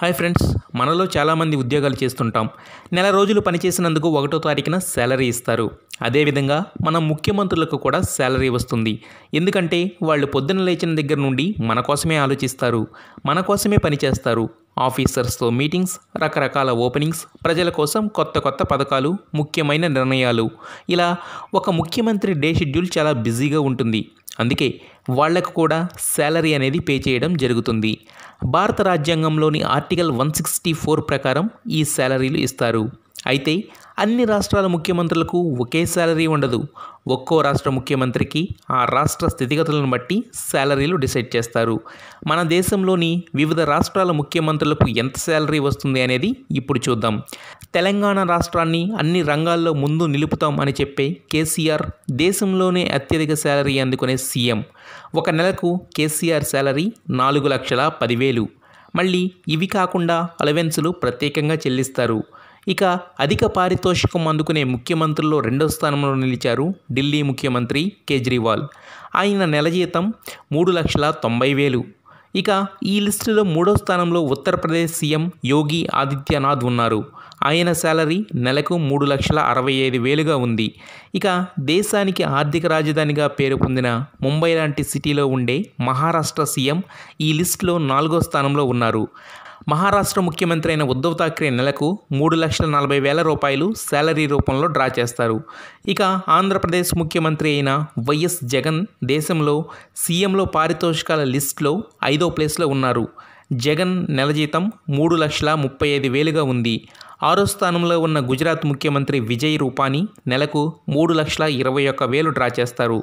hi friends మనలో చాలామంది ఉద్యోగాలు చేస్తుంటాం నెల రోజులు పనిచేసినందుకు ఒకటో తారీఖున శాలరీ ఇస్తారు అదేవిధంగా మన ముఖ్యమంత్రులకు కూడా శాలరీ వస్తుంది ఎందుకంటే వాళ్ళు పొద్దున లేచిన దగ్గర నుండి మన కోసమే ఆలోచిస్తారు మన కోసమే పనిచేస్తారు ఆఫీసర్స్తో మీటింగ్స్ రకరకాల ఓపెనింగ్స్ ప్రజల కోసం కొత్త కొత్త పథకాలు ముఖ్యమైన నిర్ణయాలు ఇలా ఒక ముఖ్యమంత్రి డే షెడ్యూల్ చాలా బిజీగా ఉంటుంది అందుకే వాళ్లకు కూడా శాలరీ అనేది పే చేయడం జరుగుతుంది భారత రాజ్యాంగంలోని ఆర్టికల్ వన్ సిక్స్టీ ఫోర్ ప్రకారం ఈ శాలరీలు ఇస్తారు అయితే అన్ని రాష్ట్రాల ముఖ్యమంత్రులకు ఒకే శాలరీ ఉండదు ఒక్కో రాష్ట్ర ముఖ్యమంత్రికి ఆ రాష్ట్ర స్థితిగతులను బట్టి శాలరీలు డిసైడ్ చేస్తారు మన దేశంలోని వివిధ రాష్ట్రాల ముఖ్యమంత్రులకు ఎంత శాలరీ వస్తుంది అనేది ఇప్పుడు చూద్దాం తెలంగాణ రాష్ట్రాన్ని అన్ని రంగాల్లో ముందు నిలుపుతాం అని చెప్పే కేసీఆర్ దేశంలోనే అత్యధిక శాలరీ అందుకునే సీఎం ఒక నెలకు కేసీఆర్ శాలరీ నాలుగు లక్షల పదివేలు మళ్ళీ ఇవి కాకుండా అలవెన్సులు ప్రత్యేకంగా చెల్లిస్తారు ఇక అధిక పారితోషికం అందుకునే ముఖ్యమంత్రుల్లో రెండో స్థానంలో నిలిచారు ఢిల్లీ ముఖ్యమంత్రి కేజ్రీవాల్ ఆయన నెల జీతం మూడు లక్షల తొంభై వేలు ఇక ఈ లిస్టులో మూడో స్థానంలో ఉత్తరప్రదేశ్ సీఎం యోగి ఆదిత్యనాథ్ ఉన్నారు ఆయన శాలరీ నెలకు మూడు లక్షల అరవై ఐదు వేలుగా ఉంది ఇక దేశానికి ఆర్థిక రాజధానిగా పేరు పొందిన ముంబై లాంటి సిటీలో ఉండే మహారాష్ట్ర సీఎం ఈ లిస్టులో నాలుగో స్థానంలో ఉన్నారు మహారాష్ట్ర ముఖ్యమంత్రి అయిన ఉద్ధవ్ థాక్రే నెలకు మూడు లక్షల నలభై వేల రూపాయలు శాలరీ రూపంలో డ్రా చేస్తారు ఇక ఆంధ్రప్రదేశ్ ముఖ్యమంత్రి అయిన వైఎస్ జగన్ దేశంలో సీఎంలో పారితోషికాల లిస్టులో ఐదో ప్లేస్లో ఉన్నారు జగన్ నెల జీతం మూడు లక్షల ముప్పై ఐదు వేలుగా ఉంది ఆరో స్థానంలో ఉన్న గుజరాత్ ముఖ్యమంత్రి విజయ్ రూపానీ నెలకు మూడు లక్షల ఇరవై ఒక్క వేలు డ్రా చేస్తారు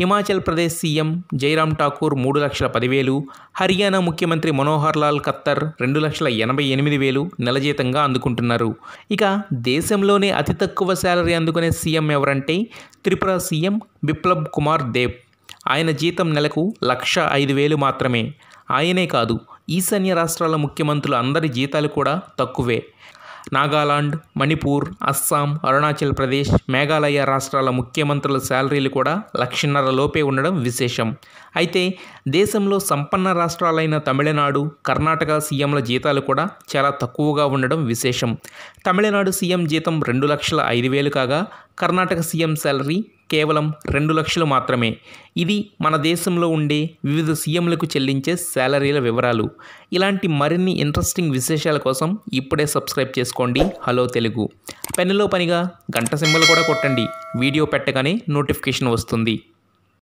హిమాచల్ ప్రదేశ్ సీఎం జైరామ్ ఠాకూర్ మూడు లక్షల పదివేలు హర్యానా ముఖ్యమంత్రి మనోహర్ లాల్ ఖత్తర్ రెండు లక్షల ఎనభై ఎనిమిది వేలు నెల జీతంగా అందుకుంటున్నారు ఇక దేశంలోనే అతి తక్కువ శాలరీ అందుకునే సీఎం ఎవరంటే త్రిపుర సీఎం బిప్లబ్ కుమార్ దేవ్ ఆయన జీతం నెలకు లక్ష ఐదు వేలు మాత్రమే ఆయనే కాదు ఈశాన్య రాష్ట్రాల ముఖ్యమంత్రులు అందరి జీతాలు కూడా తక్కువే నాగాలాండ్ మణిపూర్ అస్సాం అరుణాచల్ ప్రదేశ్ మేఘాలయ రాష్ట్రాల ముఖ్యమంత్రుల శాలరీలు కూడా లక్షన్నర లోపే ఉండడం విశేషం అయితే దేశంలో సంపన్న రాష్ట్రాలైన తమిళనాడు కర్ణాటక సీఎంల జీతాలు కూడా చాలా తక్కువగా ఉండడం విశేషం తమిళనాడు సీఎం జీతం రెండు లక్షల ఐదు వేలు కాగా కర్ణాటక సీఎం శాలరీ కేవలం రెండు లక్షలు మాత్రమే ఇది మన దేశంలో ఉండే వివిధ సీఎంలకు చెల్లించే శాలరీల వివరాలు ఇలాంటి మరిన్ని ఇంట్రెస్టింగ్ విశేషాల కోసం ఇప్పుడే సబ్స్క్రైబ్ చేసుకోండి హలో తెలుగు పెన్నులో పనిగా గంట సింబల్ కూడా కొట్టండి వీడియో పెట్టగానే నోటిఫికేషన్ వస్తుంది